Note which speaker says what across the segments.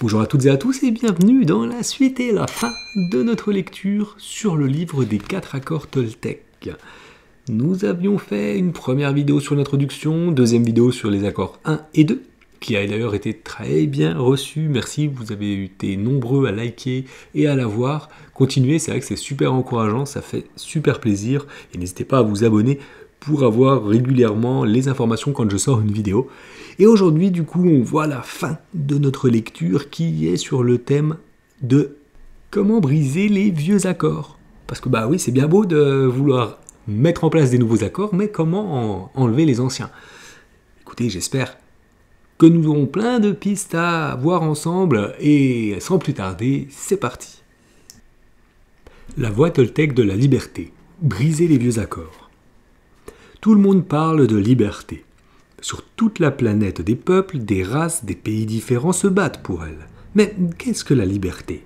Speaker 1: Bonjour à toutes et à tous et bienvenue dans la suite et la fin de notre lecture sur le livre des quatre accords Toltec. Nous avions fait une première vidéo sur l'introduction, deuxième vidéo sur les accords 1 et 2, qui a d'ailleurs été très bien reçu. Merci, vous avez été nombreux à liker et à la voir. Continuez, c'est vrai que c'est super encourageant, ça fait super plaisir. Et n'hésitez pas à vous abonner pour avoir régulièrement les informations quand je sors une vidéo. Et aujourd'hui, du coup, on voit la fin de notre lecture qui est sur le thème de comment briser les vieux accords. Parce que bah oui, c'est bien beau de vouloir mettre en place des nouveaux accords, mais comment enlever les anciens Écoutez, j'espère que nous aurons plein de pistes à voir ensemble, et sans plus tarder, c'est parti. La voix Toltec de la liberté. Briser les vieux accords. Tout le monde parle de liberté. Sur toute la planète, des peuples, des races, des pays différents se battent pour elle. Mais qu'est-ce que la liberté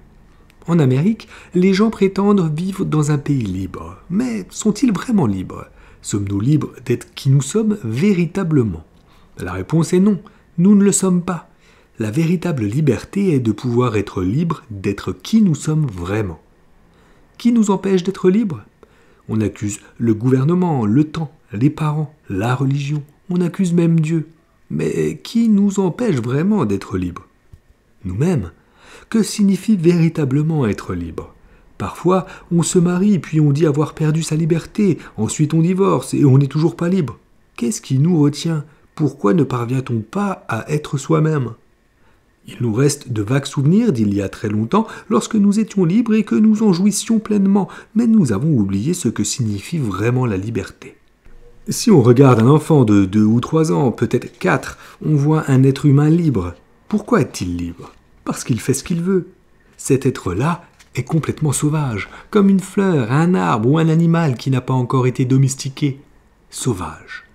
Speaker 1: En Amérique, les gens prétendent vivre dans un pays libre. Mais sont-ils vraiment libres Sommes-nous libres d'être qui nous sommes véritablement La réponse est non, nous ne le sommes pas. La véritable liberté est de pouvoir être libre d'être qui nous sommes vraiment. Qui nous empêche d'être libres On accuse le gouvernement, le temps, les parents, la religion, on accuse même Dieu. Mais qui nous empêche vraiment d'être libres Nous-mêmes. Que signifie véritablement être libre Parfois, on se marie, puis on dit avoir perdu sa liberté, ensuite on divorce, et on n'est toujours pas libre. Qu'est-ce qui nous retient Pourquoi ne parvient-on pas à être soi-même Il nous reste de vagues souvenirs d'il y a très longtemps, lorsque nous étions libres et que nous en jouissions pleinement, mais nous avons oublié ce que signifie vraiment la liberté. Si on regarde un enfant de deux ou 3 ans, peut-être 4, on voit un être humain libre. Pourquoi est-il libre Parce qu'il fait ce qu'il veut. Cet être-là est complètement sauvage, comme une fleur, un arbre ou un animal qui n'a pas encore été domestiqué. Sauvage.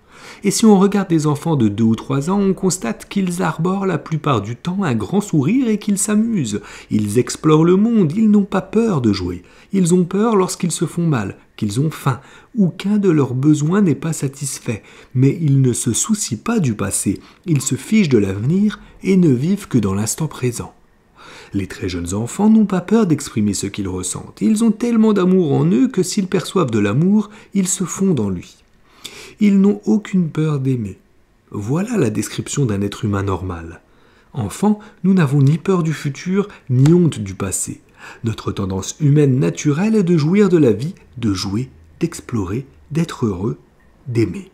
Speaker 1: Et si on regarde des enfants de 2 ou 3 ans, on constate qu'ils arborent la plupart du temps un grand sourire et qu'ils s'amusent. Ils explorent le monde, ils n'ont pas peur de jouer. Ils ont peur lorsqu'ils se font mal, qu'ils ont faim, ou qu'un de leurs besoins n'est pas satisfait. Mais ils ne se soucient pas du passé, ils se fichent de l'avenir et ne vivent que dans l'instant présent. Les très jeunes enfants n'ont pas peur d'exprimer ce qu'ils ressentent. Ils ont tellement d'amour en eux que s'ils perçoivent de l'amour, ils se font dans lui. Ils n'ont aucune peur d'aimer. Voilà la description d'un être humain normal. Enfant, nous n'avons ni peur du futur, ni honte du passé. Notre tendance humaine naturelle est de jouir de la vie, de jouer, d'explorer, d'être heureux, d'aimer.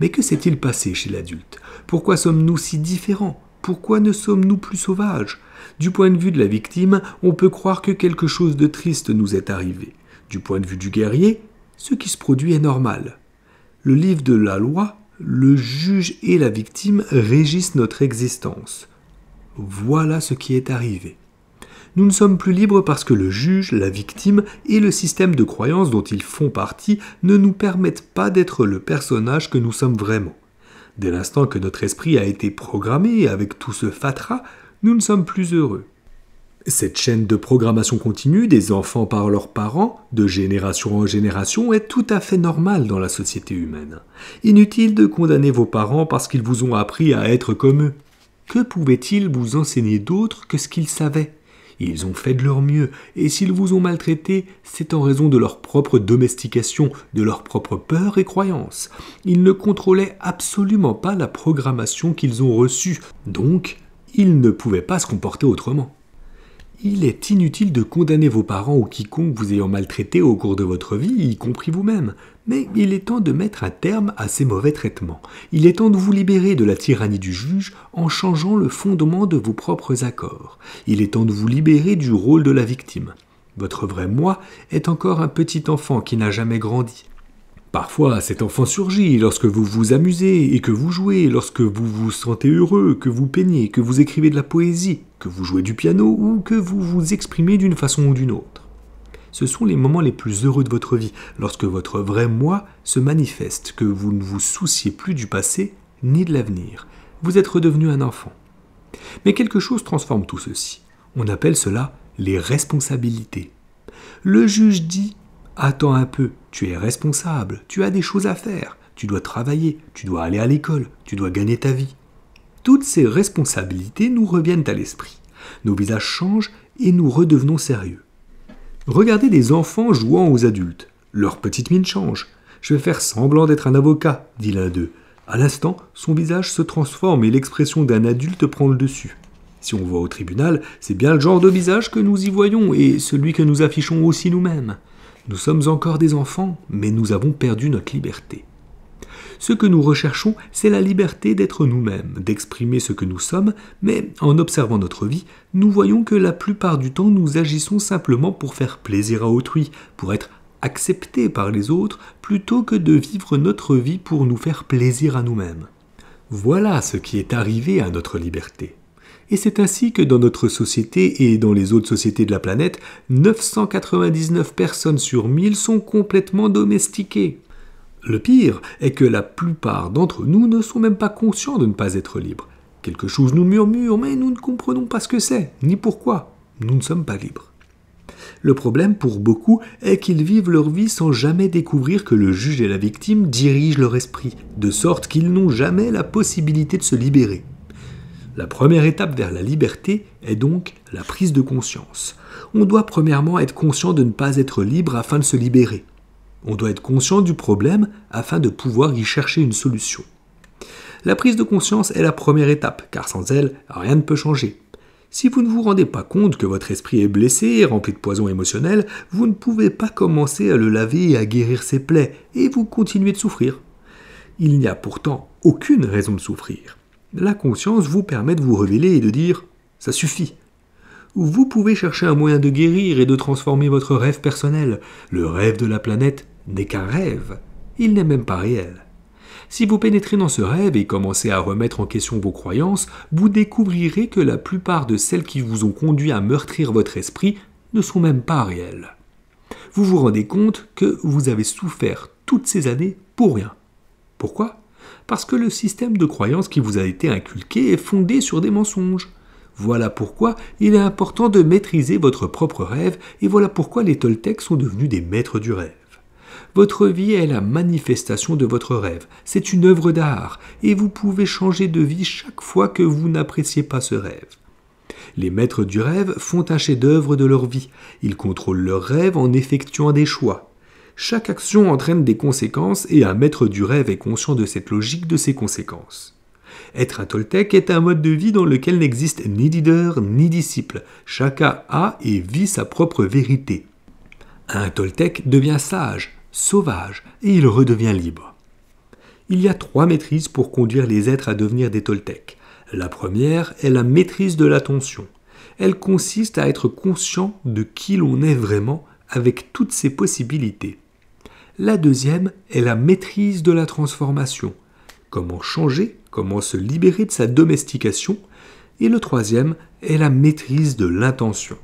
Speaker 1: Mais que s'est-il passé chez l'adulte Pourquoi sommes-nous si différents Pourquoi ne sommes-nous plus sauvages Du point de vue de la victime, on peut croire que quelque chose de triste nous est arrivé. Du point de vue du guerrier, ce qui se produit est normal le livre de la loi, le juge et la victime régissent notre existence. Voilà ce qui est arrivé. Nous ne sommes plus libres parce que le juge, la victime et le système de croyances dont ils font partie ne nous permettent pas d'être le personnage que nous sommes vraiment. Dès l'instant que notre esprit a été programmé avec tout ce fatras, nous ne sommes plus heureux. Cette chaîne de programmation continue des enfants par leurs parents, de génération en génération, est tout à fait normale dans la société humaine. Inutile de condamner vos parents parce qu'ils vous ont appris à être comme eux. Que pouvaient-ils vous enseigner d'autre que ce qu'ils savaient Ils ont fait de leur mieux, et s'ils vous ont maltraité, c'est en raison de leur propre domestication, de leur propre peur et croyances. Ils ne contrôlaient absolument pas la programmation qu'ils ont reçue, donc ils ne pouvaient pas se comporter autrement. Il est inutile de condamner vos parents ou quiconque vous ayant maltraité au cours de votre vie, y compris vous-même, mais il est temps de mettre un terme à ces mauvais traitements. Il est temps de vous libérer de la tyrannie du juge en changeant le fondement de vos propres accords. Il est temps de vous libérer du rôle de la victime. Votre vrai moi est encore un petit enfant qui n'a jamais grandi. Parfois, cet enfant surgit lorsque vous vous amusez et que vous jouez, lorsque vous vous sentez heureux, que vous peignez, que vous écrivez de la poésie, que vous jouez du piano ou que vous vous exprimez d'une façon ou d'une autre. Ce sont les moments les plus heureux de votre vie, lorsque votre vrai moi se manifeste, que vous ne vous souciez plus du passé ni de l'avenir. Vous êtes redevenu un enfant. Mais quelque chose transforme tout ceci. On appelle cela les responsabilités. Le juge dit Attends un peu, tu es responsable, tu as des choses à faire, tu dois travailler, tu dois aller à l'école, tu dois gagner ta vie. Toutes ces responsabilités nous reviennent à l'esprit. Nos visages changent et nous redevenons sérieux. Regardez des enfants jouant aux adultes. Leur petite mine change. Je vais faire semblant d'être un avocat, dit l'un d'eux. À l'instant, son visage se transforme et l'expression d'un adulte prend le dessus. Si on voit au tribunal, c'est bien le genre de visage que nous y voyons et celui que nous affichons aussi nous-mêmes. Nous sommes encore des enfants, mais nous avons perdu notre liberté. Ce que nous recherchons, c'est la liberté d'être nous-mêmes, d'exprimer ce que nous sommes, mais en observant notre vie, nous voyons que la plupart du temps nous agissons simplement pour faire plaisir à autrui, pour être acceptés par les autres, plutôt que de vivre notre vie pour nous faire plaisir à nous-mêmes. Voilà ce qui est arrivé à notre liberté. Et c'est ainsi que dans notre société et dans les autres sociétés de la planète, 999 personnes sur 1000 sont complètement domestiquées. Le pire est que la plupart d'entre nous ne sont même pas conscients de ne pas être libres. Quelque chose nous murmure, mais nous ne comprenons pas ce que c'est, ni pourquoi. Nous ne sommes pas libres. Le problème pour beaucoup est qu'ils vivent leur vie sans jamais découvrir que le juge et la victime dirigent leur esprit, de sorte qu'ils n'ont jamais la possibilité de se libérer. La première étape vers la liberté est donc la prise de conscience. On doit premièrement être conscient de ne pas être libre afin de se libérer. On doit être conscient du problème afin de pouvoir y chercher une solution. La prise de conscience est la première étape, car sans elle, rien ne peut changer. Si vous ne vous rendez pas compte que votre esprit est blessé et rempli de poison émotionnel, vous ne pouvez pas commencer à le laver et à guérir ses plaies, et vous continuez de souffrir. Il n'y a pourtant aucune raison de souffrir la conscience vous permet de vous révéler et de dire ⁇ ça suffit ⁇ Vous pouvez chercher un moyen de guérir et de transformer votre rêve personnel. Le rêve de la planète n'est qu'un rêve, il n'est même pas réel. Si vous pénétrez dans ce rêve et commencez à remettre en question vos croyances, vous découvrirez que la plupart de celles qui vous ont conduit à meurtrir votre esprit ne sont même pas réelles. Vous vous rendez compte que vous avez souffert toutes ces années pour rien. Pourquoi parce que le système de croyance qui vous a été inculqué est fondé sur des mensonges. Voilà pourquoi il est important de maîtriser votre propre rêve, et voilà pourquoi les Toltecs sont devenus des maîtres du rêve. Votre vie est la manifestation de votre rêve, c'est une œuvre d'art, et vous pouvez changer de vie chaque fois que vous n'appréciez pas ce rêve. Les maîtres du rêve font un chef-d'œuvre de leur vie, ils contrôlent leur rêve en effectuant des choix chaque action entraîne des conséquences et un maître du rêve est conscient de cette logique de ses conséquences. Être un Toltec est un mode de vie dans lequel n'existe ni leader ni disciple. Chacun a et vit sa propre vérité. Un Toltec devient sage, sauvage, et il redevient libre. Il y a trois maîtrises pour conduire les êtres à devenir des Toltecs. La première est la maîtrise de l'attention. Elle consiste à être conscient de qui l'on est vraiment avec toutes ses possibilités. La deuxième est la maîtrise de la transformation, comment changer, comment se libérer de sa domestication. Et le troisième est la maîtrise de l'intention.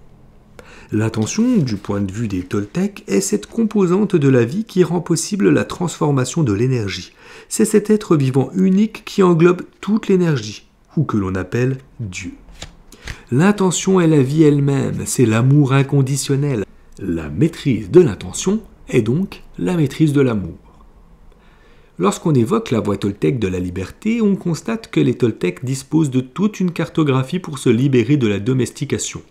Speaker 1: L'intention, du point de vue des Toltecs, est cette composante de la vie qui rend possible la transformation de l'énergie. C'est cet être vivant unique qui englobe toute l'énergie, ou que l'on appelle Dieu. L'intention est la vie elle-même, c'est l'amour inconditionnel. La maîtrise de l'intention est donc la maîtrise de l'amour. Lorsqu'on évoque la voie toltèque de la liberté, on constate que les Toltecs disposent de toute une cartographie pour se libérer de la domestication.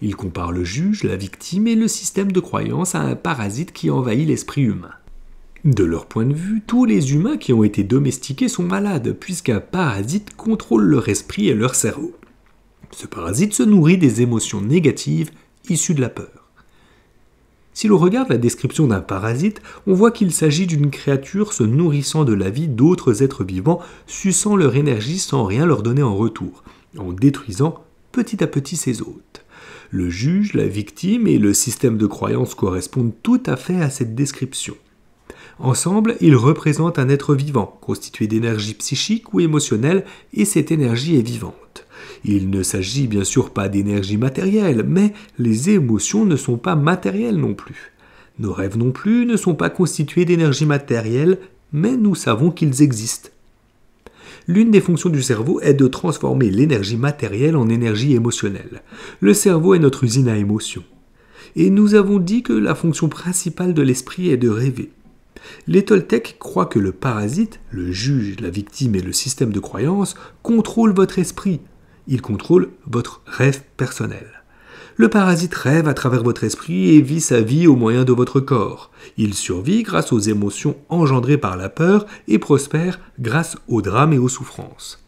Speaker 1: Ils comparent le juge, la victime et le système de croyance à un parasite qui envahit l'esprit humain. De leur point de vue, tous les humains qui ont été domestiqués sont malades, puisqu'un parasite contrôle leur esprit et leur cerveau. Ce parasite se nourrit des émotions négatives issues de la peur. Si l'on regarde la description d'un parasite, on voit qu'il s'agit d'une créature se nourrissant de la vie d'autres êtres vivants, suçant leur énergie sans rien leur donner en retour, en détruisant petit à petit ses hôtes. Le juge, la victime et le système de croyance correspondent tout à fait à cette description. Ensemble, ils représentent un être vivant, constitué d'énergie psychique ou émotionnelle, et cette énergie est vivante. Il ne s'agit bien sûr pas d'énergie matérielle, mais les émotions ne sont pas matérielles non plus. Nos rêves non plus ne sont pas constitués d'énergie matérielle, mais nous savons qu'ils existent. L'une des fonctions du cerveau est de transformer l'énergie matérielle en énergie émotionnelle. Le cerveau est notre usine à émotions. Et nous avons dit que la fonction principale de l'esprit est de rêver. Les Toltecs croient que le parasite, le juge, la victime et le système de croyance contrôlent votre esprit, il contrôle votre rêve personnel. Le parasite rêve à travers votre esprit et vit sa vie au moyen de votre corps. Il survit grâce aux émotions engendrées par la peur et prospère grâce aux drames et aux souffrances.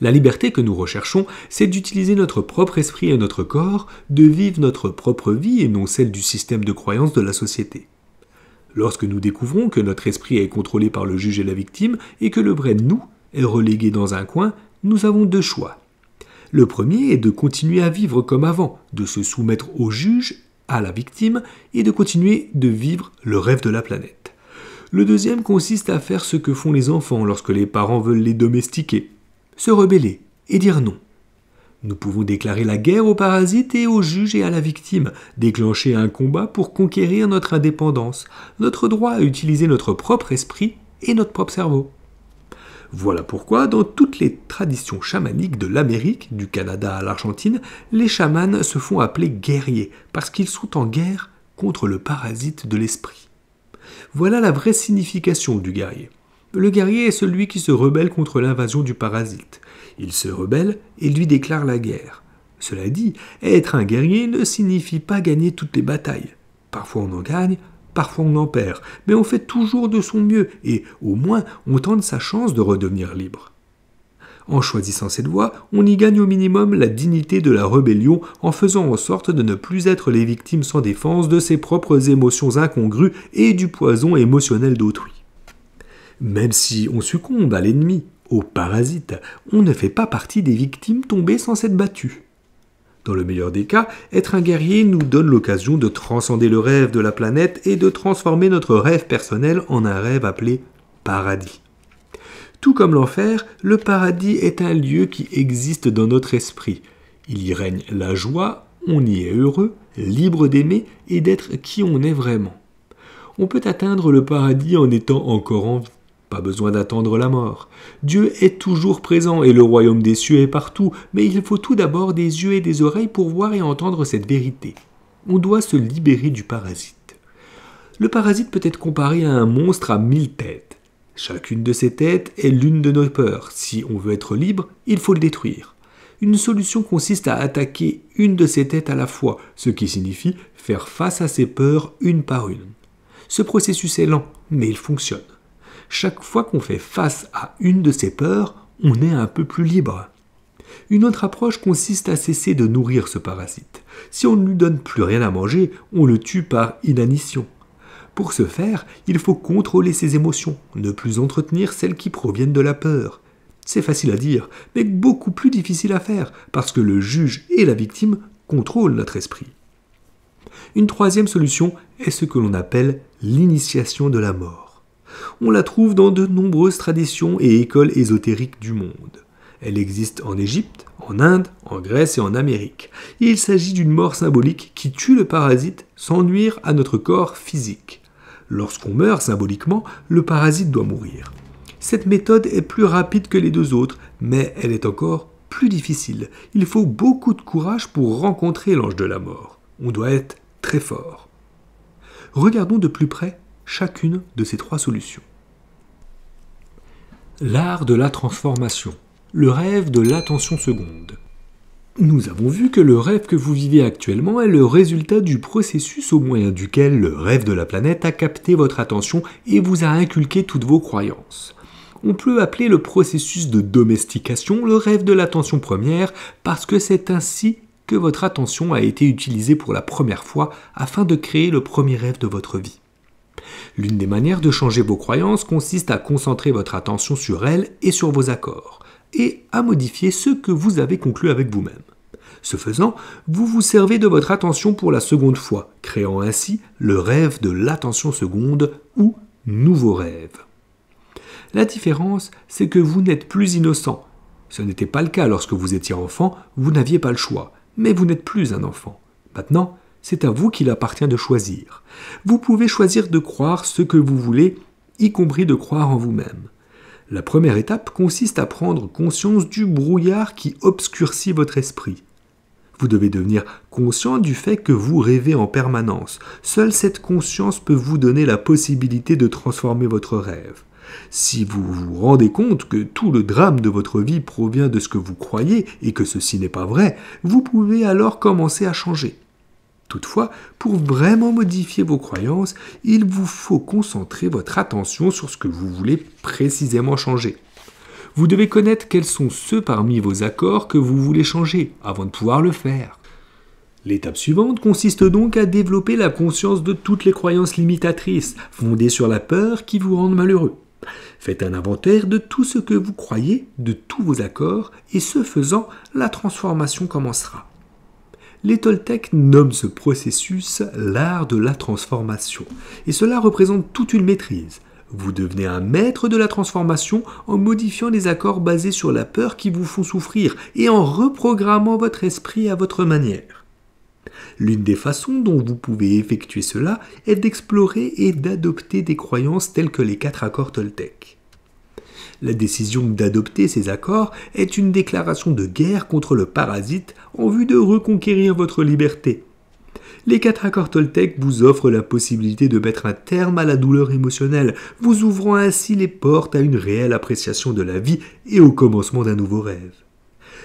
Speaker 1: La liberté que nous recherchons, c'est d'utiliser notre propre esprit et notre corps, de vivre notre propre vie et non celle du système de croyance de la société. Lorsque nous découvrons que notre esprit est contrôlé par le juge et la victime et que le vrai nous est relégué dans un coin, nous avons deux choix. Le premier est de continuer à vivre comme avant, de se soumettre au juge, à la victime, et de continuer de vivre le rêve de la planète. Le deuxième consiste à faire ce que font les enfants lorsque les parents veulent les domestiquer, se rebeller et dire non. Nous pouvons déclarer la guerre aux parasites et aux juges et à la victime, déclencher un combat pour conquérir notre indépendance, notre droit à utiliser notre propre esprit et notre propre cerveau. Voilà pourquoi, dans toutes les traditions chamaniques de l'Amérique, du Canada à l'Argentine, les chamans se font appeler guerriers, parce qu'ils sont en guerre contre le parasite de l'esprit. Voilà la vraie signification du guerrier. Le guerrier est celui qui se rebelle contre l'invasion du parasite. Il se rebelle et lui déclare la guerre. Cela dit, être un guerrier ne signifie pas gagner toutes les batailles. Parfois on en gagne, Parfois on en perd, mais on fait toujours de son mieux et au moins on tente sa chance de redevenir libre. En choisissant cette voie, on y gagne au minimum la dignité de la rébellion en faisant en sorte de ne plus être les victimes sans défense de ses propres émotions incongrues et du poison émotionnel d'autrui. Même si on succombe à l'ennemi, au parasite, on ne fait pas partie des victimes tombées sans s'être battues. Dans le meilleur des cas, être un guerrier nous donne l'occasion de transcender le rêve de la planète et de transformer notre rêve personnel en un rêve appelé paradis. Tout comme l'enfer, le paradis est un lieu qui existe dans notre esprit. Il y règne la joie, on y est heureux, libre d'aimer et d'être qui on est vraiment. On peut atteindre le paradis en étant encore en vie pas besoin d'attendre la mort. Dieu est toujours présent et le royaume des cieux est partout, mais il faut tout d'abord des yeux et des oreilles pour voir et entendre cette vérité. On doit se libérer du parasite. Le parasite peut être comparé à un monstre à mille têtes. Chacune de ces têtes est l'une de nos peurs. Si on veut être libre, il faut le détruire. Une solution consiste à attaquer une de ces têtes à la fois, ce qui signifie faire face à ses peurs une par une. Ce processus est lent, mais il fonctionne chaque fois qu'on fait face à une de ces peurs, on est un peu plus libre. Une autre approche consiste à cesser de nourrir ce parasite. Si on ne lui donne plus rien à manger, on le tue par inanition. Pour ce faire, il faut contrôler ses émotions, ne plus entretenir celles qui proviennent de la peur. C'est facile à dire, mais beaucoup plus difficile à faire, parce que le juge et la victime contrôlent notre esprit. Une troisième solution est ce que l'on appelle l'initiation de la mort on la trouve dans de nombreuses traditions et écoles ésotériques du monde. Elle existe en Égypte, en Inde, en Grèce et en Amérique. il s'agit d'une mort symbolique qui tue le parasite sans nuire à notre corps physique. Lorsqu'on meurt symboliquement, le parasite doit mourir. Cette méthode est plus rapide que les deux autres, mais elle est encore plus difficile. Il faut beaucoup de courage pour rencontrer l'ange de la mort. On doit être très fort. Regardons de plus près chacune de ces trois solutions. L'art de la transformation, le rêve de l'attention seconde. Nous avons vu que le rêve que vous vivez actuellement est le résultat du processus au moyen duquel le rêve de la planète a capté votre attention et vous a inculqué toutes vos croyances. On peut appeler le processus de domestication le rêve de l'attention première parce que c'est ainsi que votre attention a été utilisée pour la première fois afin de créer le premier rêve de votre vie. L'une des manières de changer vos croyances consiste à concentrer votre attention sur elles et sur vos accords, et à modifier ce que vous avez conclu avec vous-même. Ce faisant, vous vous servez de votre attention pour la seconde fois, créant ainsi le rêve de l'attention seconde ou nouveau rêve. La différence, c'est que vous n'êtes plus innocent. Ce n'était pas le cas lorsque vous étiez enfant, vous n'aviez pas le choix, mais vous n'êtes plus un enfant. Maintenant, c'est à vous qu'il appartient de choisir. Vous pouvez choisir de croire ce que vous voulez, y compris de croire en vous-même. La première étape consiste à prendre conscience du brouillard qui obscurcit votre esprit. Vous devez devenir conscient du fait que vous rêvez en permanence. Seule cette conscience peut vous donner la possibilité de transformer votre rêve. Si vous vous rendez compte que tout le drame de votre vie provient de ce que vous croyez et que ceci n'est pas vrai, vous pouvez alors commencer à changer. Toutefois, pour vraiment modifier vos croyances, il vous faut concentrer votre attention sur ce que vous voulez précisément changer. Vous devez connaître quels sont ceux parmi vos accords que vous voulez changer avant de pouvoir le faire. L'étape suivante consiste donc à développer la conscience de toutes les croyances limitatrices fondées sur la peur qui vous rendent malheureux. Faites un inventaire de tout ce que vous croyez, de tous vos accords, et ce faisant, la transformation commencera les Toltecs nomment ce processus l'art de la transformation, et cela représente toute une maîtrise. Vous devenez un maître de la transformation en modifiant les accords basés sur la peur qui vous font souffrir et en reprogrammant votre esprit à votre manière. L'une des façons dont vous pouvez effectuer cela est d'explorer et d'adopter des croyances telles que les quatre accords Toltecs. La décision d'adopter ces accords est une déclaration de guerre contre le parasite en vue de reconquérir votre liberté. Les quatre accords Toltec vous offrent la possibilité de mettre un terme à la douleur émotionnelle, vous ouvrant ainsi les portes à une réelle appréciation de la vie et au commencement d'un nouveau rêve.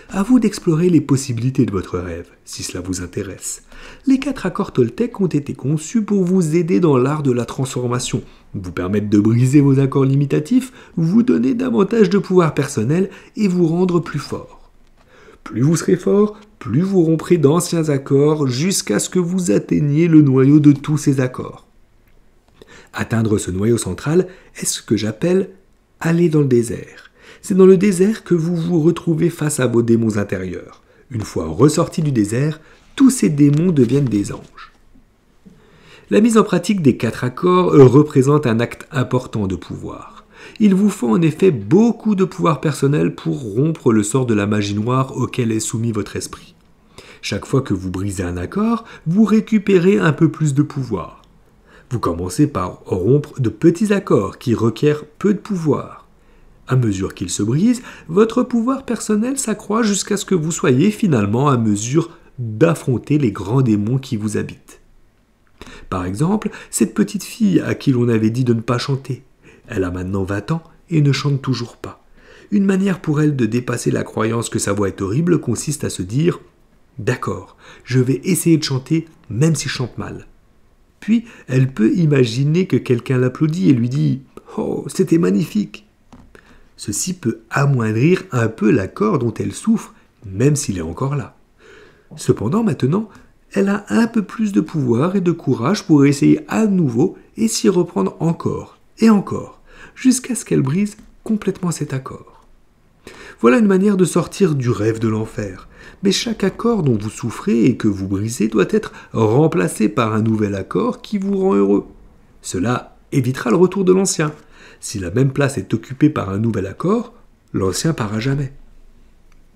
Speaker 1: À vous d'explorer les possibilités de votre rêve, si cela vous intéresse. Les quatre accords Toltec ont été conçus pour vous aider dans l'art de la transformation, vous permettre de briser vos accords limitatifs, vous donner davantage de pouvoir personnel et vous rendre plus fort. Plus vous serez fort, plus vous romprez d'anciens accords jusqu'à ce que vous atteigniez le noyau de tous ces accords. Atteindre ce noyau central est ce que j'appelle aller dans le désert. C'est dans le désert que vous vous retrouvez face à vos démons intérieurs. Une fois ressortis du désert, tous ces démons deviennent des anges. La mise en pratique des quatre accords euh, représente un acte important de pouvoir. Il vous faut en effet beaucoup de pouvoir personnel pour rompre le sort de la magie noire auquel est soumis votre esprit. Chaque fois que vous brisez un accord, vous récupérez un peu plus de pouvoir. Vous commencez par rompre de petits accords qui requièrent peu de pouvoir. À mesure qu'ils se brisent, votre pouvoir personnel s'accroît jusqu'à ce que vous soyez finalement à mesure d'affronter les grands démons qui vous habitent. Par exemple, cette petite fille à qui l'on avait dit de ne pas chanter. Elle a maintenant 20 ans et ne chante toujours pas. Une manière pour elle de dépasser la croyance que sa voix est horrible consiste à se dire D'accord, je vais essayer de chanter même si je chante mal. Puis elle peut imaginer que quelqu'un l'applaudit et lui dit Oh, c'était magnifique Ceci peut amoindrir un peu l'accord dont elle souffre, même s'il est encore là. Cependant, maintenant, elle a un peu plus de pouvoir et de courage pour essayer à nouveau et s'y reprendre encore et encore, jusqu'à ce qu'elle brise complètement cet accord. Voilà une manière de sortir du rêve de l'enfer, mais chaque accord dont vous souffrez et que vous brisez doit être remplacé par un nouvel accord qui vous rend heureux. Cela évitera le retour de l'ancien. Si la même place est occupée par un nouvel accord, l'ancien part à jamais.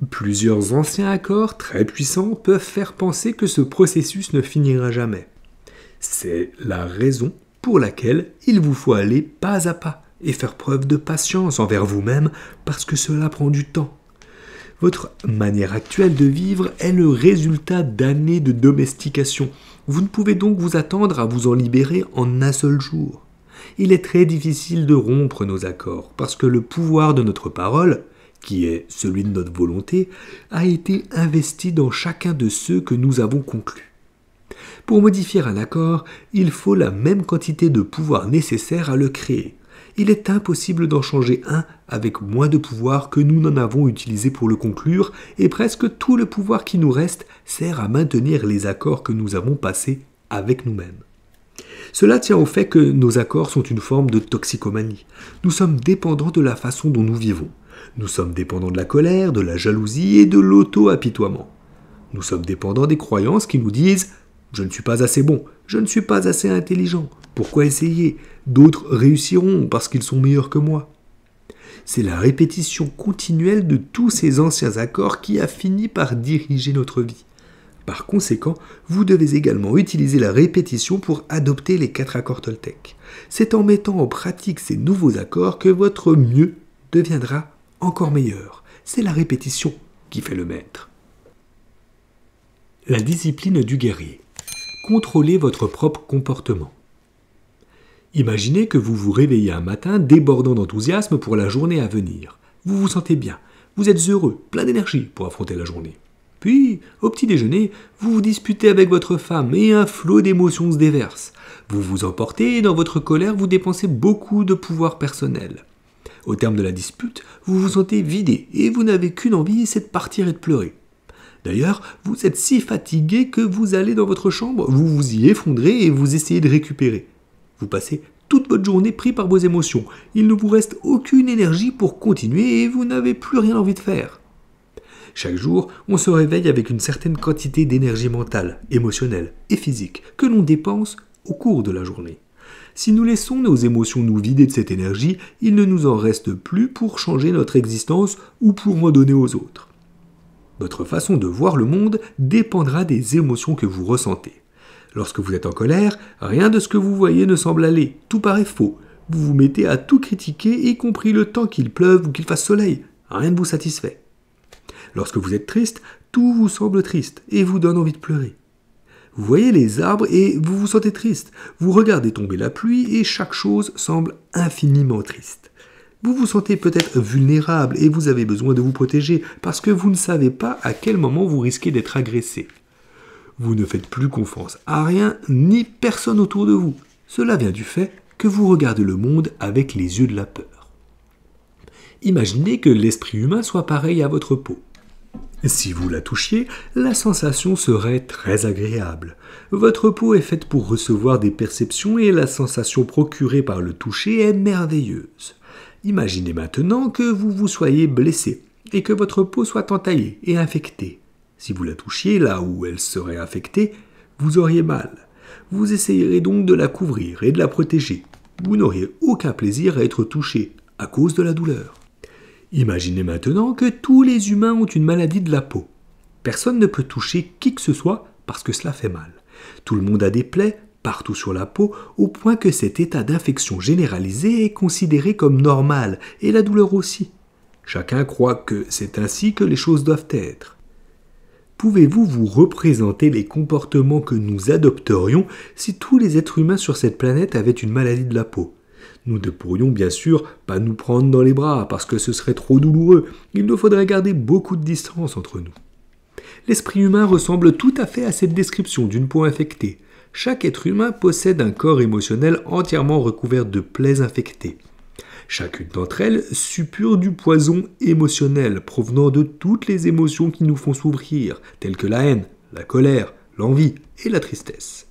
Speaker 1: Plusieurs anciens accords très puissants peuvent faire penser que ce processus ne finira jamais. C'est la raison pour laquelle il vous faut aller pas à pas et faire preuve de patience envers vous-même parce que cela prend du temps. Votre manière actuelle de vivre est le résultat d'années de domestication. Vous ne pouvez donc vous attendre à vous en libérer en un seul jour. Il est très difficile de rompre nos accords parce que le pouvoir de notre parole qui est celui de notre volonté, a été investi dans chacun de ceux que nous avons conclus. Pour modifier un accord, il faut la même quantité de pouvoir nécessaire à le créer. Il est impossible d'en changer un avec moins de pouvoir que nous n'en avons utilisé pour le conclure, et presque tout le pouvoir qui nous reste sert à maintenir les accords que nous avons passés avec nous-mêmes. Cela tient au fait que nos accords sont une forme de toxicomanie. Nous sommes dépendants de la façon dont nous vivons. Nous sommes dépendants de la colère, de la jalousie et de l'auto-apitoiement. Nous sommes dépendants des croyances qui nous disent ⁇ Je ne suis pas assez bon, je ne suis pas assez intelligent, pourquoi essayer D'autres réussiront parce qu'ils sont meilleurs que moi. ⁇ C'est la répétition continuelle de tous ces anciens accords qui a fini par diriger notre vie. Par conséquent, vous devez également utiliser la répétition pour adopter les quatre accords Toltec. C'est en mettant en pratique ces nouveaux accords que votre mieux deviendra encore meilleur. C'est la répétition qui fait le maître. La discipline du guerrier. Contrôlez votre propre comportement. Imaginez que vous vous réveillez un matin débordant d'enthousiasme pour la journée à venir. Vous vous sentez bien, vous êtes heureux, plein d'énergie pour affronter la journée. Puis, au petit déjeuner, vous vous disputez avec votre femme et un flot d'émotions se déverse. Vous vous emportez et dans votre colère, vous dépensez beaucoup de pouvoir personnel. Au terme de la dispute, vous vous sentez vidé et vous n'avez qu'une envie, c'est de partir et de pleurer. D'ailleurs, vous êtes si fatigué que vous allez dans votre chambre, vous vous y effondrez et vous essayez de récupérer. Vous passez toute votre journée pris par vos émotions. Il ne vous reste aucune énergie pour continuer et vous n'avez plus rien envie de faire. Chaque jour, on se réveille avec une certaine quantité d'énergie mentale, émotionnelle et physique que l'on dépense au cours de la journée. Si nous laissons nos émotions nous vider de cette énergie, il ne nous en reste plus pour changer notre existence ou pour en donner aux autres. Votre façon de voir le monde dépendra des émotions que vous ressentez. Lorsque vous êtes en colère, rien de ce que vous voyez ne semble aller, tout paraît faux. Vous vous mettez à tout critiquer, y compris le temps qu'il pleuve ou qu'il fasse soleil. Rien ne vous satisfait. Lorsque vous êtes triste, tout vous semble triste et vous donne envie de pleurer. Vous voyez les arbres et vous vous sentez triste. Vous regardez tomber la pluie et chaque chose semble infiniment triste. Vous vous sentez peut-être vulnérable et vous avez besoin de vous protéger parce que vous ne savez pas à quel moment vous risquez d'être agressé. Vous ne faites plus confiance à rien ni personne autour de vous. Cela vient du fait que vous regardez le monde avec les yeux de la peur. Imaginez que l'esprit humain soit pareil à votre peau. Si vous la touchiez, la sensation serait très agréable. Votre peau est faite pour recevoir des perceptions et la sensation procurée par le toucher est merveilleuse. Imaginez maintenant que vous vous soyez blessé et que votre peau soit entaillée et infectée. Si vous la touchiez là où elle serait infectée, vous auriez mal. Vous essayerez donc de la couvrir et de la protéger. Vous n'auriez aucun plaisir à être touché à cause de la douleur. Imaginez maintenant que tous les humains ont une maladie de la peau. Personne ne peut toucher qui que ce soit parce que cela fait mal. Tout le monde a des plaies partout sur la peau au point que cet état d'infection généralisée est considéré comme normal et la douleur aussi. Chacun croit que c'est ainsi que les choses doivent être. Pouvez-vous vous représenter les comportements que nous adopterions si tous les êtres humains sur cette planète avaient une maladie de la peau nous ne pourrions bien sûr pas nous prendre dans les bras parce que ce serait trop douloureux. Il nous faudrait garder beaucoup de distance entre nous. L'esprit humain ressemble tout à fait à cette description d'une peau infectée. Chaque être humain possède un corps émotionnel entièrement recouvert de plaies infectées. Chacune d'entre elles suppure du poison émotionnel provenant de toutes les émotions qui nous font s'ouvrir, telles que la haine, la colère, l'envie et la tristesse.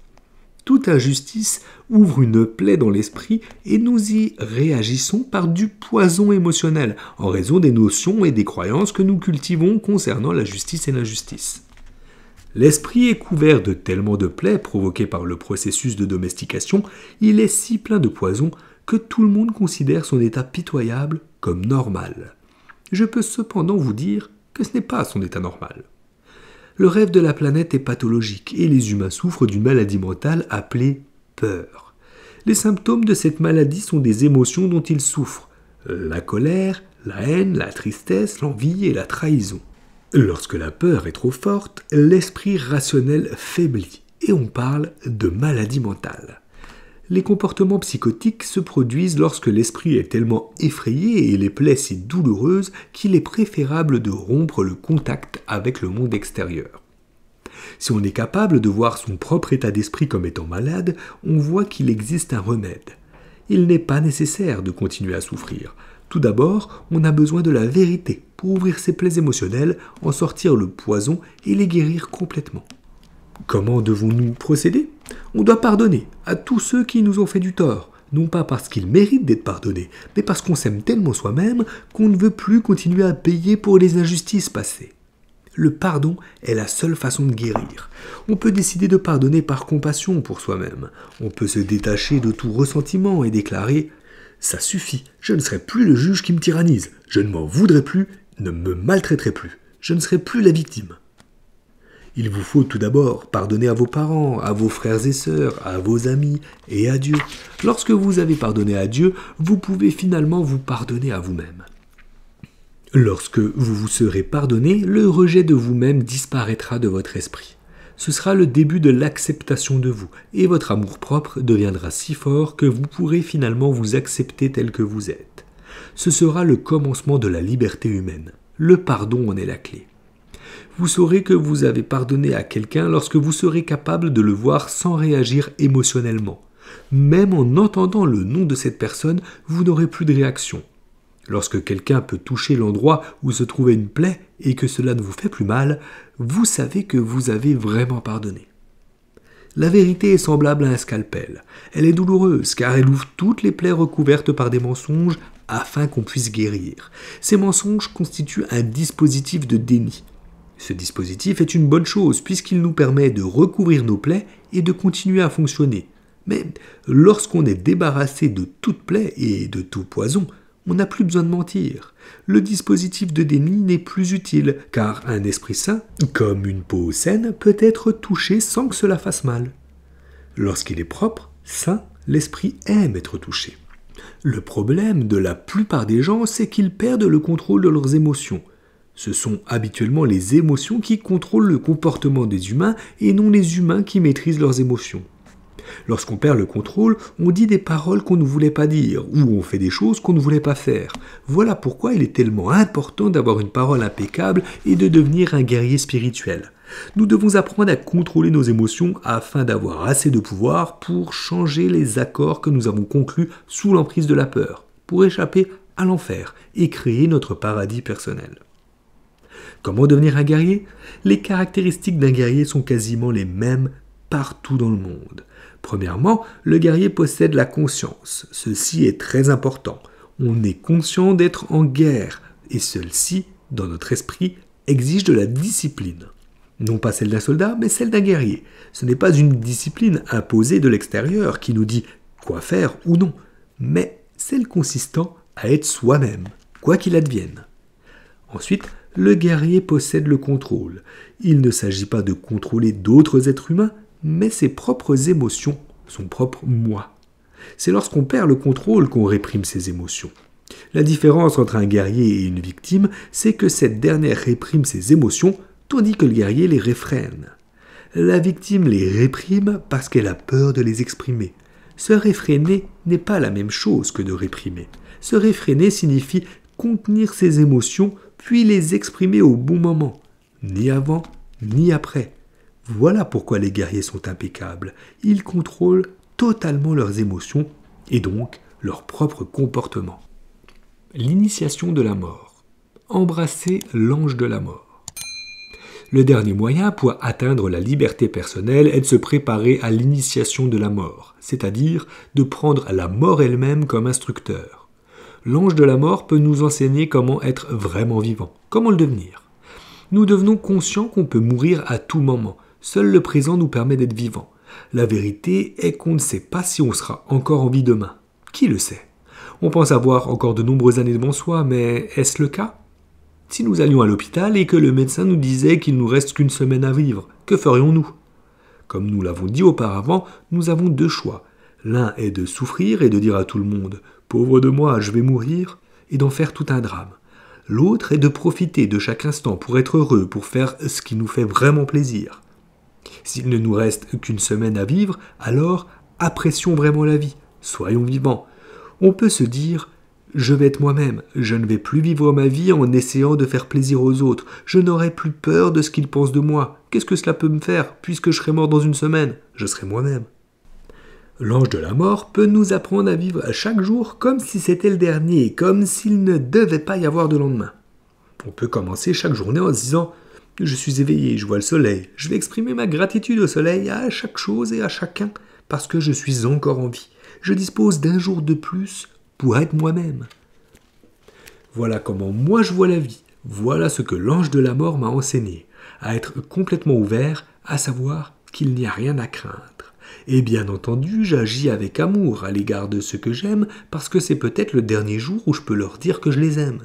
Speaker 1: Toute injustice ouvre une plaie dans l'esprit et nous y réagissons par du poison émotionnel, en raison des notions et des croyances que nous cultivons concernant la justice et l'injustice. L'esprit est couvert de tellement de plaies provoquées par le processus de domestication, il est si plein de poison que tout le monde considère son état pitoyable comme normal. Je peux cependant vous dire que ce n'est pas son état normal le rêve de la planète est pathologique et les humains souffrent d'une maladie mentale appelée peur. Les symptômes de cette maladie sont des émotions dont ils souffrent, la colère, la haine, la tristesse, l'envie et la trahison. Lorsque la peur est trop forte, l'esprit rationnel faiblit et on parle de maladie mentale les comportements psychotiques se produisent lorsque l'esprit est tellement effrayé et les plaies si douloureuses qu'il est préférable de rompre le contact avec le monde extérieur. Si on est capable de voir son propre état d'esprit comme étant malade, on voit qu'il existe un remède. Il n'est pas nécessaire de continuer à souffrir. Tout d'abord, on a besoin de la vérité pour ouvrir ses plaies émotionnelles, en sortir le poison et les guérir complètement. Comment devons-nous procéder on doit pardonner à tous ceux qui nous ont fait du tort, non pas parce qu'ils méritent d'être pardonnés, mais parce qu'on s'aime tellement soi-même qu'on ne veut plus continuer à payer pour les injustices passées. Le pardon est la seule façon de guérir. On peut décider de pardonner par compassion pour soi-même. On peut se détacher de tout ressentiment et déclarer ⁇ ça suffit, je ne serai plus le juge qui me tyrannise, je ne m'en voudrai plus, ne me maltraiterai plus, je ne serai plus la victime ⁇ il vous faut tout d'abord pardonner à vos parents, à vos frères et sœurs, à vos amis et à Dieu. Lorsque vous avez pardonné à Dieu, vous pouvez finalement vous pardonner à vous-même. Lorsque vous vous serez pardonné, le rejet de vous-même disparaîtra de votre esprit. Ce sera le début de l'acceptation de vous, et votre amour-propre deviendra si fort que vous pourrez finalement vous accepter tel que vous êtes. Ce sera le commencement de la liberté humaine. Le pardon en est la clé vous saurez que vous avez pardonné à quelqu'un lorsque vous serez capable de le voir sans réagir émotionnellement. Même en entendant le nom de cette personne, vous n'aurez plus de réaction. Lorsque quelqu'un peut toucher l'endroit où se trouvait une plaie et que cela ne vous fait plus mal, vous savez que vous avez vraiment pardonné. La vérité est semblable à un scalpel. Elle est douloureuse car elle ouvre toutes les plaies recouvertes par des mensonges afin qu'on puisse guérir. Ces mensonges constituent un dispositif de déni. Ce dispositif est une bonne chose puisqu'il nous permet de recouvrir nos plaies et de continuer à fonctionner. Mais lorsqu'on est débarrassé de toute plaie et de tout poison, on n'a plus besoin de mentir. Le dispositif de déni n'est plus utile, car un esprit sain, comme une peau saine, peut être touché sans que cela fasse mal. Lorsqu'il est propre, sain, l'esprit aime être touché. Le problème de la plupart des gens, c'est qu'ils perdent le contrôle de leurs émotions. Ce sont habituellement les émotions qui contrôlent le comportement des humains et non les humains qui maîtrisent leurs émotions. Lorsqu'on perd le contrôle, on dit des paroles qu'on ne voulait pas dire ou on fait des choses qu'on ne voulait pas faire. Voilà pourquoi il est tellement important d'avoir une parole impeccable et de devenir un guerrier spirituel. Nous devons apprendre à contrôler nos émotions afin d'avoir assez de pouvoir pour changer les accords que nous avons conclus sous l'emprise de la peur, pour échapper à l'enfer et créer notre paradis personnel. Comment devenir un guerrier Les caractéristiques d'un guerrier sont quasiment les mêmes partout dans le monde. Premièrement, le guerrier possède la conscience. Ceci est très important. On est conscient d'être en guerre, et celle-ci, dans notre esprit, exige de la discipline. Non pas celle d'un soldat, mais celle d'un guerrier. Ce n'est pas une discipline imposée de l'extérieur qui nous dit quoi faire ou non, mais celle consistant à être soi-même, quoi qu'il advienne. Ensuite, le guerrier possède le contrôle. Il ne s'agit pas de contrôler d'autres êtres humains, mais ses propres émotions, son propre moi. C'est lorsqu'on perd le contrôle qu'on réprime ses émotions. La différence entre un guerrier et une victime, c'est que cette dernière réprime ses émotions, tandis que le guerrier les réfrène. La victime les réprime parce qu'elle a peur de les exprimer. Se réfréner n'est pas la même chose que de réprimer. Se réfréner signifie contenir ses émotions puis les exprimer au bon moment, ni avant ni après. Voilà pourquoi les guerriers sont impeccables. Ils contrôlent totalement leurs émotions et donc leur propre comportement. L'initiation de la mort. Embrasser l'ange de la mort. Le dernier moyen pour atteindre la liberté personnelle est de se préparer à l'initiation de la mort, c'est-à-dire de prendre la mort elle-même comme instructeur l'ange de la mort peut nous enseigner comment être vraiment vivant, comment le devenir. Nous devenons conscients qu'on peut mourir à tout moment. Seul le présent nous permet d'être vivant. La vérité est qu'on ne sait pas si on sera encore en vie demain. Qui le sait On pense avoir encore de nombreuses années devant soi, mais est-ce le cas Si nous allions à l'hôpital et que le médecin nous disait qu'il nous reste qu'une semaine à vivre, que ferions-nous Comme nous l'avons dit auparavant, nous avons deux choix. L'un est de souffrir et de dire à tout le monde Pauvre de moi, je vais mourir, et d'en faire tout un drame. L'autre est de profiter de chaque instant pour être heureux, pour faire ce qui nous fait vraiment plaisir. S'il ne nous reste qu'une semaine à vivre, alors apprécions vraiment la vie, soyons vivants. On peut se dire je vais être moi-même, je ne vais plus vivre ma vie en essayant de faire plaisir aux autres, je n'aurai plus peur de ce qu'ils pensent de moi. Qu'est-ce que cela peut me faire, puisque je serai mort dans une semaine Je serai moi-même. L'ange de la mort peut nous apprendre à vivre chaque jour comme si c'était le dernier, comme s'il ne devait pas y avoir de lendemain. On peut commencer chaque journée en se disant Je suis éveillé, je vois le soleil, je vais exprimer ma gratitude au soleil, à chaque chose et à chacun, parce que je suis encore en vie. Je dispose d'un jour de plus pour être moi-même. Voilà comment moi je vois la vie, voilà ce que l'ange de la mort m'a enseigné, à être complètement ouvert, à savoir qu'il n'y a rien à craindre. Et bien entendu, j'agis avec amour à l'égard de ceux que j'aime, parce que c'est peut-être le dernier jour où je peux leur dire que je les aime.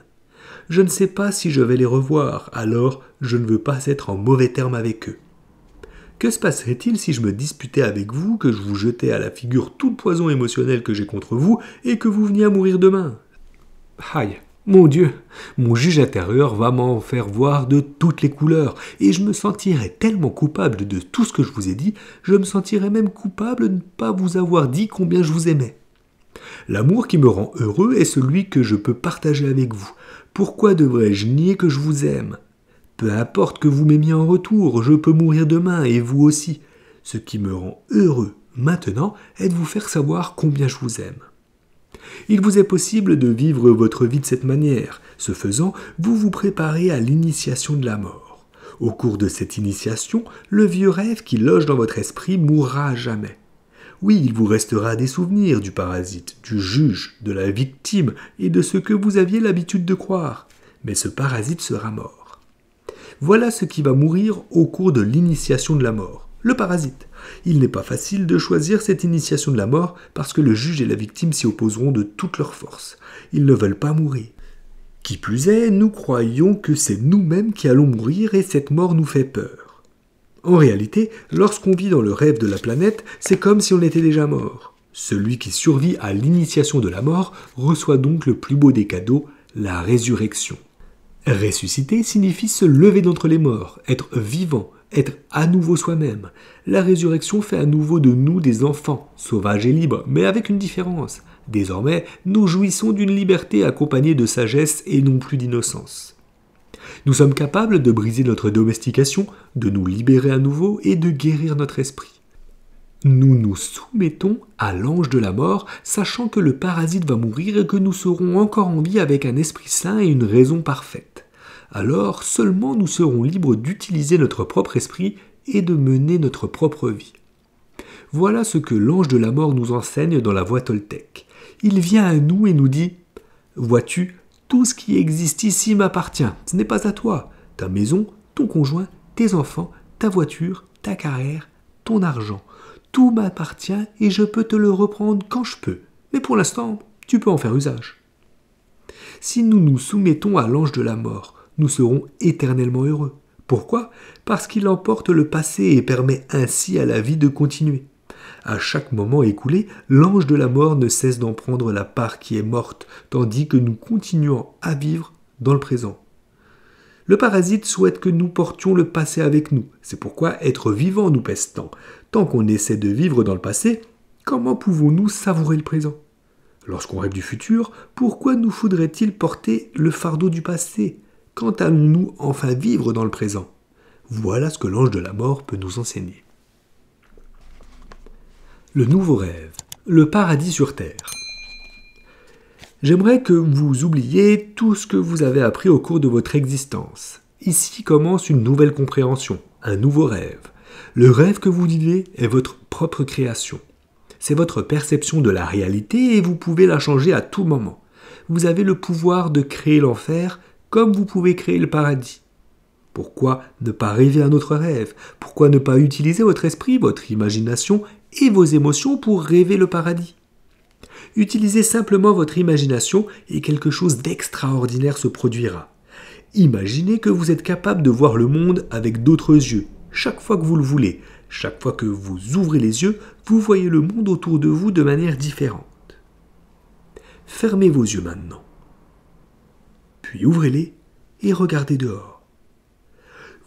Speaker 1: Je ne sais pas si je vais les revoir, alors je ne veux pas être en mauvais terme avec eux. Que se passerait-il si je me disputais avec vous, que je vous jetais à la figure tout poison émotionnel que j'ai contre vous, et que vous veniez à mourir demain Aïe, mon Dieu, mon juge intérieur va m'en faire voir de toutes les couleurs, et je me sentirai tellement coupable de tout ce que je vous ai dit, je me sentirai même coupable de ne pas vous avoir dit combien je vous aimais. L'amour qui me rend heureux est celui que je peux partager avec vous. Pourquoi devrais-je nier que je vous aime Peu importe que vous m'aimiez en retour, je peux mourir demain, et vous aussi. Ce qui me rend heureux maintenant est de vous faire savoir combien je vous aime. Il vous est possible de vivre votre vie de cette manière. Ce faisant, vous vous préparez à l'initiation de la mort. Au cours de cette initiation, le vieux rêve qui loge dans votre esprit mourra jamais. Oui, il vous restera des souvenirs du parasite, du juge, de la victime et de ce que vous aviez l'habitude de croire. Mais ce parasite sera mort. Voilà ce qui va mourir au cours de l'initiation de la mort, le parasite. Il n'est pas facile de choisir cette initiation de la mort parce que le juge et la victime s'y opposeront de toutes leurs forces. Ils ne veulent pas mourir. Qui plus est, nous croyons que c'est nous-mêmes qui allons mourir et cette mort nous fait peur. En réalité, lorsqu'on vit dans le rêve de la planète, c'est comme si on était déjà mort. Celui qui survit à l'initiation de la mort reçoit donc le plus beau des cadeaux, la résurrection. Ressusciter signifie se lever d'entre les morts, être vivant, être à nouveau soi-même. La résurrection fait à nouveau de nous des enfants, sauvages et libres, mais avec une différence. Désormais, nous jouissons d'une liberté accompagnée de sagesse et non plus d'innocence. Nous sommes capables de briser notre domestication, de nous libérer à nouveau et de guérir notre esprit. Nous nous soumettons à l'ange de la mort, sachant que le parasite va mourir et que nous serons encore en vie avec un esprit sain et une raison parfaite alors seulement nous serons libres d'utiliser notre propre esprit et de mener notre propre vie. Voilà ce que l'ange de la mort nous enseigne dans la voie toltèque. Il vient à nous et nous dit Vois-tu, tout ce qui existe ici m'appartient, ce n'est pas à toi. Ta maison, ton conjoint, tes enfants, ta voiture, ta carrière, ton argent. Tout m'appartient et je peux te le reprendre quand je peux. Mais pour l'instant, tu peux en faire usage. Si nous nous soumettons à l'ange de la mort, nous serons éternellement heureux. Pourquoi Parce qu'il emporte le passé et permet ainsi à la vie de continuer. À chaque moment écoulé, l'ange de la mort ne cesse d'en prendre la part qui est morte, tandis que nous continuons à vivre dans le présent. Le parasite souhaite que nous portions le passé avec nous. C'est pourquoi être vivant nous pèse tant. Tant qu'on essaie de vivre dans le passé, comment pouvons-nous savourer le présent Lorsqu'on rêve du futur, pourquoi nous faudrait-il porter le fardeau du passé quand allons-nous enfin vivre dans le présent Voilà ce que l'ange de la mort peut nous enseigner. Le nouveau rêve, le paradis sur terre. J'aimerais que vous oubliez tout ce que vous avez appris au cours de votre existence. Ici commence une nouvelle compréhension, un nouveau rêve. Le rêve que vous vivez est votre propre création. C'est votre perception de la réalité et vous pouvez la changer à tout moment. Vous avez le pouvoir de créer l'enfer comme vous pouvez créer le paradis. Pourquoi ne pas rêver un autre rêve Pourquoi ne pas utiliser votre esprit, votre imagination et vos émotions pour rêver le paradis Utilisez simplement votre imagination et quelque chose d'extraordinaire se produira. Imaginez que vous êtes capable de voir le monde avec d'autres yeux, chaque fois que vous le voulez. Chaque fois que vous ouvrez les yeux, vous voyez le monde autour de vous de manière différente. Fermez vos yeux maintenant puis ouvrez-les et regardez dehors.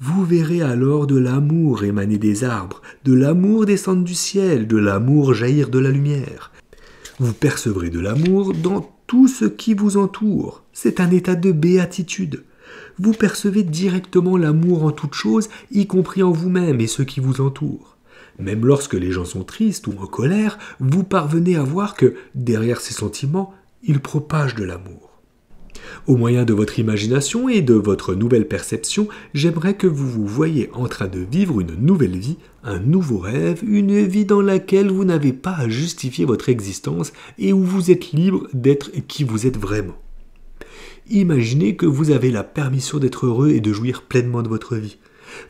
Speaker 1: Vous verrez alors de l'amour émaner des arbres, de l'amour descendre du ciel, de l'amour jaillir de la lumière. Vous percevrez de l'amour dans tout ce qui vous entoure. C'est un état de béatitude. Vous percevez directement l'amour en toute chose, y compris en vous-même et ceux qui vous entourent. Même lorsque les gens sont tristes ou en colère, vous parvenez à voir que, derrière ces sentiments, ils propagent de l'amour. Au moyen de votre imagination et de votre nouvelle perception, j'aimerais que vous vous voyiez en train de vivre une nouvelle vie, un nouveau rêve, une vie dans laquelle vous n'avez pas à justifier votre existence et où vous êtes libre d'être qui vous êtes vraiment. Imaginez que vous avez la permission d'être heureux et de jouir pleinement de votre vie.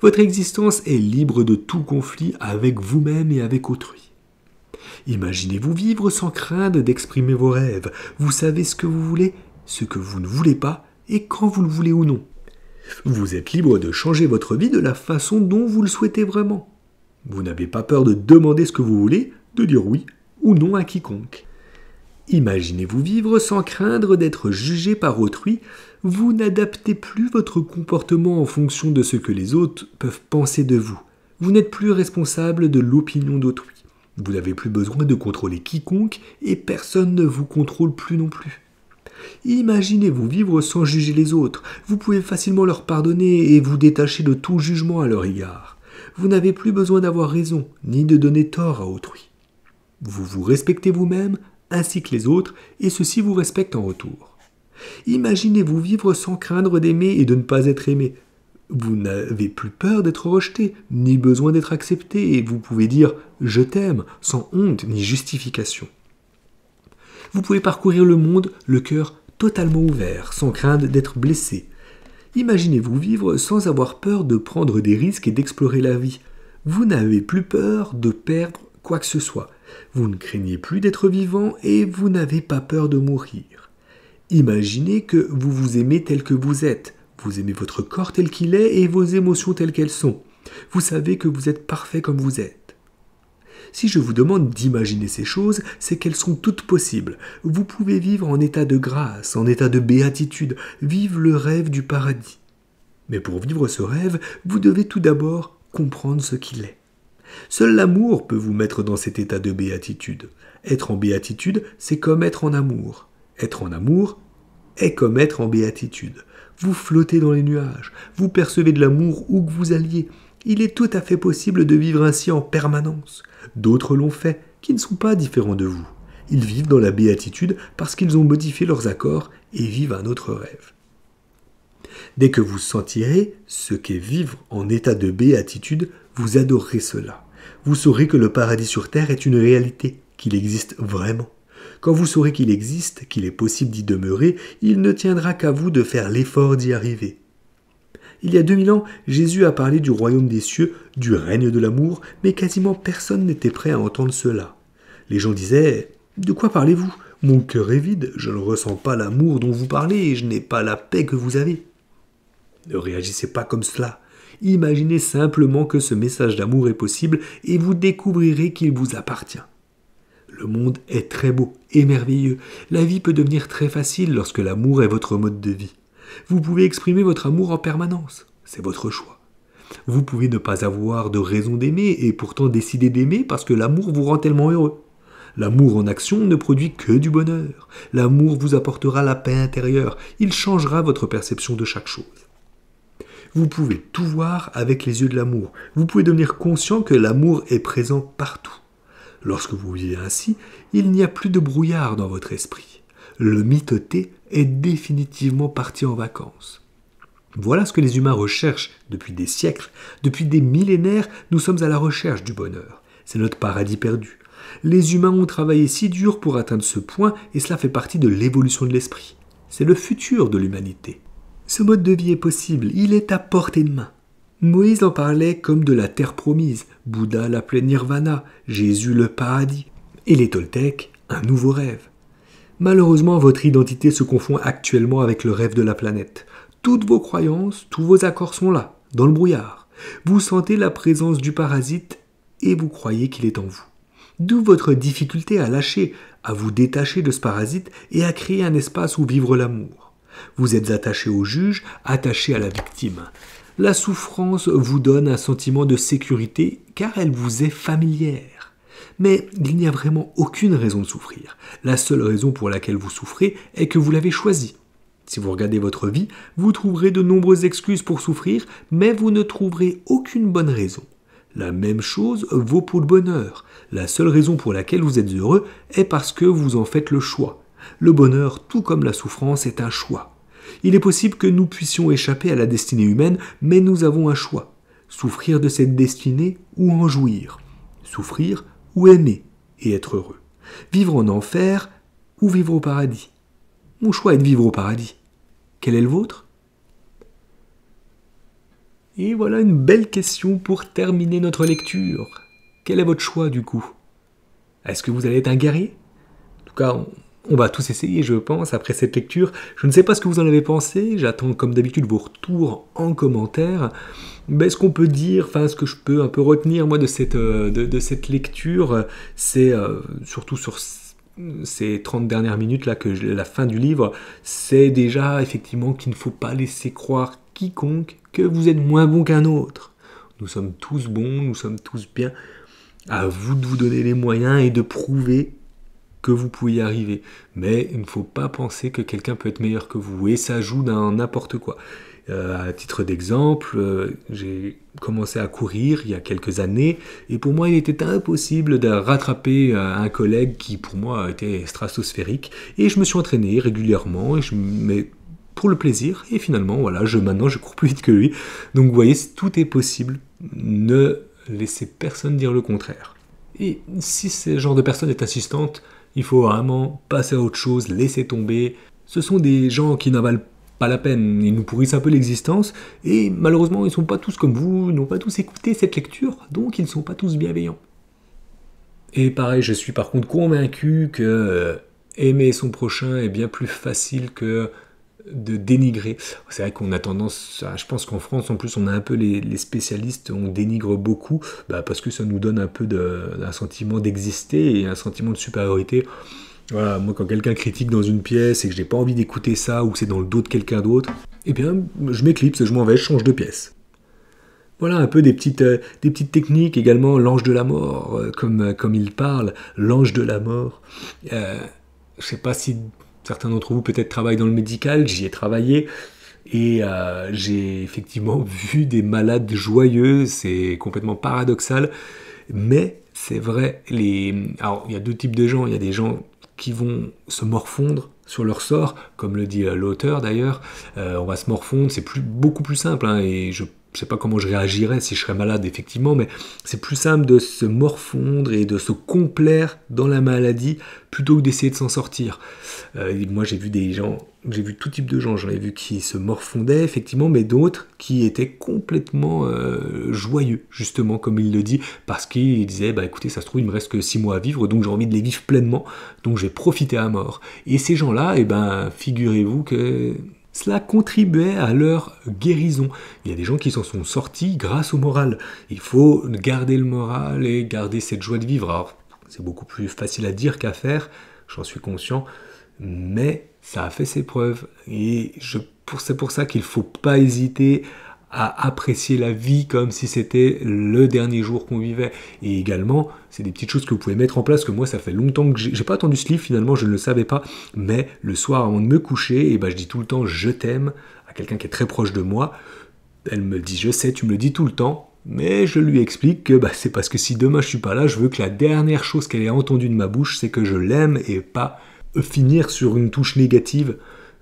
Speaker 1: Votre existence est libre de tout conflit avec vous-même et avec autrui. Imaginez-vous vivre sans crainte d'exprimer vos rêves. Vous savez ce que vous voulez ce que vous ne voulez pas et quand vous le voulez ou non. Vous êtes libre de changer votre vie de la façon dont vous le souhaitez vraiment. Vous n'avez pas peur de demander ce que vous voulez, de dire oui ou non à quiconque. Imaginez-vous vivre sans craindre d'être jugé par autrui, vous n'adaptez plus votre comportement en fonction de ce que les autres peuvent penser de vous. Vous n'êtes plus responsable de l'opinion d'autrui. Vous n'avez plus besoin de contrôler quiconque et personne ne vous contrôle plus non plus. Imaginez-vous vivre sans juger les autres. Vous pouvez facilement leur pardonner et vous détacher de tout jugement à leur égard. Vous n'avez plus besoin d'avoir raison, ni de donner tort à autrui. Vous vous respectez vous-même, ainsi que les autres, et ceux-ci vous respectent en retour. Imaginez-vous vivre sans craindre d'aimer et de ne pas être aimé. Vous n'avez plus peur d'être rejeté, ni besoin d'être accepté, et vous pouvez dire ⁇ Je t'aime ⁇ sans honte ni justification vous pouvez parcourir le monde le cœur totalement ouvert, sans crainte d'être blessé. Imaginez-vous vivre sans avoir peur de prendre des risques et d'explorer la vie. Vous n'avez plus peur de perdre quoi que ce soit. Vous ne craignez plus d'être vivant et vous n'avez pas peur de mourir. Imaginez que vous vous aimez tel que vous êtes. Vous aimez votre corps tel qu'il est et vos émotions telles qu'elles sont. Vous savez que vous êtes parfait comme vous êtes. Si je vous demande d'imaginer ces choses, c'est qu'elles sont toutes possibles. Vous pouvez vivre en état de grâce, en état de béatitude, vivre le rêve du paradis. Mais pour vivre ce rêve, vous devez tout d'abord comprendre ce qu'il est. Seul l'amour peut vous mettre dans cet état de béatitude. Être en béatitude, c'est comme être en amour. Être en amour est comme être en béatitude. Vous flottez dans les nuages, vous percevez de l'amour où que vous alliez, il est tout à fait possible de vivre ainsi en permanence. D'autres l'ont fait, qui ne sont pas différents de vous. Ils vivent dans la béatitude parce qu'ils ont modifié leurs accords et vivent un autre rêve. Dès que vous sentirez ce qu'est vivre en état de béatitude, vous adorerez cela. Vous saurez que le paradis sur terre est une réalité, qu'il existe vraiment. Quand vous saurez qu'il existe, qu'il est possible d'y demeurer, il ne tiendra qu'à vous de faire l'effort d'y arriver. Il y a 2000 ans, Jésus a parlé du royaume des cieux, du règne de l'amour, mais quasiment personne n'était prêt à entendre cela. Les gens disaient De quoi parlez-vous Mon cœur est vide, je ne ressens pas l'amour dont vous parlez et je n'ai pas la paix que vous avez. Ne réagissez pas comme cela. Imaginez simplement que ce message d'amour est possible et vous découvrirez qu'il vous appartient. Le monde est très beau et merveilleux. La vie peut devenir très facile lorsque l'amour est votre mode de vie. Vous pouvez exprimer votre amour en permanence, c'est votre choix. Vous pouvez ne pas avoir de raison d'aimer et pourtant décider d'aimer parce que l'amour vous rend tellement heureux. L'amour en action ne produit que du bonheur. L'amour vous apportera la paix intérieure. Il changera votre perception de chaque chose. Vous pouvez tout voir avec les yeux de l'amour. Vous pouvez devenir conscient que l'amour est présent partout. Lorsque vous vivez ainsi, il n'y a plus de brouillard dans votre esprit. Le mythoté est définitivement parti en vacances. Voilà ce que les humains recherchent depuis des siècles, depuis des millénaires, nous sommes à la recherche du bonheur. C'est notre paradis perdu. Les humains ont travaillé si dur pour atteindre ce point et cela fait partie de l'évolution de l'esprit. C'est le futur de l'humanité. Ce mode de vie est possible, il est à portée de main. Moïse en parlait comme de la terre promise, Bouddha l'appelait nirvana, Jésus le paradis, et les Toltecs un nouveau rêve. Malheureusement, votre identité se confond actuellement avec le rêve de la planète. Toutes vos croyances, tous vos accords sont là, dans le brouillard. Vous sentez la présence du parasite et vous croyez qu'il est en vous. D'où votre difficulté à lâcher, à vous détacher de ce parasite et à créer un espace où vivre l'amour. Vous êtes attaché au juge, attaché à la victime. La souffrance vous donne un sentiment de sécurité car elle vous est familière. Mais il n'y a vraiment aucune raison de souffrir. La seule raison pour laquelle vous souffrez est que vous l'avez choisi. Si vous regardez votre vie, vous trouverez de nombreuses excuses pour souffrir, mais vous ne trouverez aucune bonne raison. La même chose vaut pour le bonheur. La seule raison pour laquelle vous êtes heureux est parce que vous en faites le choix. Le bonheur, tout comme la souffrance, est un choix. Il est possible que nous puissions échapper à la destinée humaine, mais nous avons un choix. Souffrir de cette destinée ou en jouir. Souffrir aimer et être heureux Vivre en enfer ou vivre au paradis Mon choix est de vivre au paradis. Quel est le vôtre Et voilà une belle question pour terminer notre lecture. Quel est votre choix du coup Est-ce que vous allez être un guerrier En tout cas, on va tous essayer, je pense, après cette lecture. Je ne sais pas ce que vous en avez pensé, j'attends comme d'habitude vos retours en commentaire. Mais ce qu'on peut dire, enfin ce que je peux un peu retenir moi de cette, euh, de, cette lecture, c'est euh, surtout sur ces 30 dernières minutes là que la fin du livre, c'est déjà effectivement qu'il ne faut pas laisser croire quiconque que vous êtes moins bon qu'un autre. Nous sommes tous bons, nous sommes tous bien. À vous de vous donner les moyens et de prouver que vous pouvez y arriver. Mais il ne faut pas penser que quelqu'un peut être meilleur que vous. Et ça joue d'un n'importe quoi. Euh, à titre d'exemple, euh, j'ai commencé à courir il y a quelques années et pour moi il était impossible de rattraper euh, un collègue qui pour moi était stratosphérique et je me suis entraîné régulièrement et je mais pour le plaisir et finalement voilà je maintenant je cours plus vite que lui donc vous voyez tout est possible ne laissez personne dire le contraire et si ce genre de personne est assistante... Il faut vraiment passer à autre chose, laisser tomber. Ce sont des gens qui n'en valent pas la peine, ils nous pourrissent un peu l'existence, et malheureusement, ils ne sont pas tous comme vous, ils n'ont pas tous écouté cette lecture, donc ils ne sont pas tous bienveillants. Et pareil, je suis par contre convaincu que euh, aimer son prochain est bien plus facile que de dénigrer. C'est vrai qu'on a tendance, je pense qu'en France en plus, on a un peu les, spécialistes, on dénigre beaucoup, bah, parce que ça nous donne un peu un sentiment d'exister et un sentiment de supériorité. Voilà, moi quand quelqu'un critique dans une pièce et que j'ai pas envie d'écouter ça ou que c'est dans le dos de quelqu'un d'autre, eh bien je m'éclipse, je m'en vais, je change de pièce. Voilà un peu des petites, euh, des petites techniques également, l'ange de la mort, euh, comme, euh, comme il parle, l'ange de la mort. je sais pas si Certains d'entre vous peut-être travaillent dans le médical, j'y ai travaillé. Et euh, j'ai effectivement vu des malades joyeux, c'est complètement paradoxal, mais c'est vrai. Les... il y a deux types de gens. Il y a des gens qui vont se morfondre sur leur sort, comme le dit euh, l'auteur d'ailleurs. Euh, on va se morfondre, c'est plus, beaucoup plus simple. Hein. et je je sais pas comment je réagirais si je serais malade, effectivement, mais c'est plus simple de se morfondre et de se complaire dans la maladie plutôt que d'essayer de s'en sortir. Euh, moi, j'ai vu des gens, j'ai vu tout type de gens, j'en ai vu qui se morfondaient, effectivement, mais d'autres qui étaient complètement euh, joyeux, justement, comme il le dit, parce qu'ils disaient, bah écoutez, ça se trouve, il me reste que six mois à vivre, donc j'ai envie de les vivre pleinement, donc j'ai profité à mort. Et ces gens-là, eh ben, figurez-vous que cela contribuait à leur guérison. Il y a des gens qui s'en sont sortis grâce au moral. Il faut garder le moral et garder cette joie de vivre. c'est beaucoup plus facile à dire qu'à faire, j'en suis conscient, mais ça a fait ses preuves. Et c'est pour ça qu'il ne faut pas hésiter à apprécier la vie comme si c'était le dernier jour qu'on vivait. Et également, c'est des petites choses que vous pouvez mettre en place que moi, ça fait longtemps que j'ai pas attendu ce livre, finalement, je ne le savais pas. Mais le soir, avant de me coucher, et eh ben, je dis tout le temps je t'aime à quelqu'un qui est très proche de moi. Elle me dit je sais, tu me le dis tout le temps. Mais je lui explique que bah, c'est parce que si demain je suis pas là, je veux que la dernière chose qu'elle ait entendue de ma bouche, c'est que je l'aime et pas finir sur une touche négative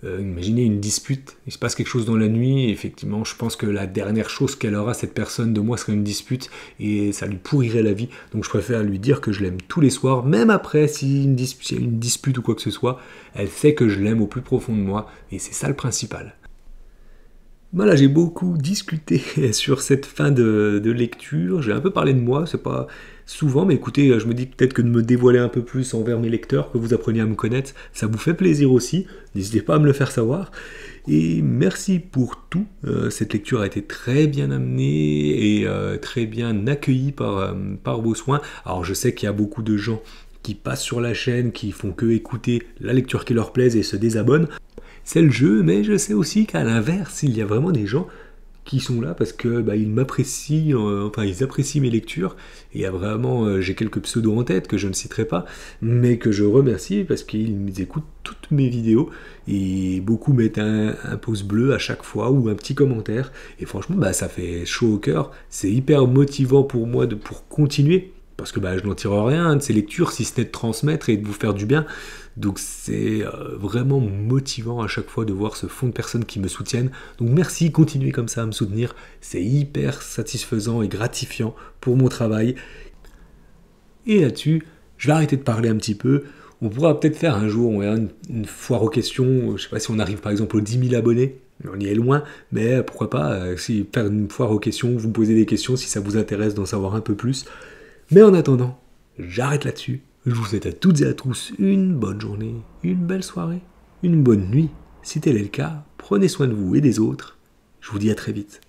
Speaker 1: euh, imaginez une dispute, il se passe quelque chose dans la nuit, effectivement, je pense que la dernière chose qu'elle aura, cette personne de moi, serait une dispute, et ça lui pourrirait la vie. Donc je préfère lui dire que je l'aime tous les soirs, même après, si une, a une dispute ou quoi que ce soit, elle sait que je l'aime au plus profond de moi, et c'est ça le principal. Voilà, j'ai beaucoup discuté sur cette fin de, lecture. J'ai un peu parlé de moi, c'est pas souvent, mais écoutez, euh, je me dis peut-être que de me dévoiler un peu plus envers mes lecteurs, que vous appreniez à me connaître, ça vous fait plaisir aussi. N'hésitez pas à me le faire savoir. Et merci pour tout. Euh, cette lecture a été très bien amenée et euh, très bien accueillie par, par vos soins. Alors je sais qu'il y a beaucoup de gens qui passent sur la chaîne, qui font que écouter la lecture qui leur plaise et se désabonnent c'est le jeu, mais je sais aussi qu'à l'inverse, il y a vraiment des gens qui sont là parce que bah, ils m'apprécient, euh, enfin ils apprécient mes lectures. Et il vraiment, euh, j'ai quelques pseudos en tête que je ne citerai pas, mais que je remercie parce qu'ils écoutent toutes mes vidéos et beaucoup mettent un, pouce bleu à chaque fois ou un petit commentaire. Et franchement, bah, ça fait chaud au cœur. C'est hyper motivant pour moi de pour continuer parce que bah, je n'en tire rien de ces lectures si ce n'est de transmettre et de vous faire du bien. Donc c'est euh, vraiment motivant à chaque fois de voir ce fond de personnes qui me soutiennent. Donc merci, continuez comme ça à me soutenir. C'est hyper satisfaisant et gratifiant pour mon travail. Et là-dessus, je vais arrêter de parler un petit peu. On pourra peut-être faire un jour une, foire aux questions. Je sais pas si on arrive par exemple aux 10 000 abonnés. On y est loin, mais pourquoi pas euh, si faire une foire aux questions, vous me posez des questions si ça vous intéresse d'en savoir un peu plus. Mais en attendant, j'arrête là-dessus je vous souhaite à toutes et à tous une bonne journée, une belle soirée, une bonne nuit. Si tel est le cas, prenez soin de vous et des autres. Je vous dis à très vite.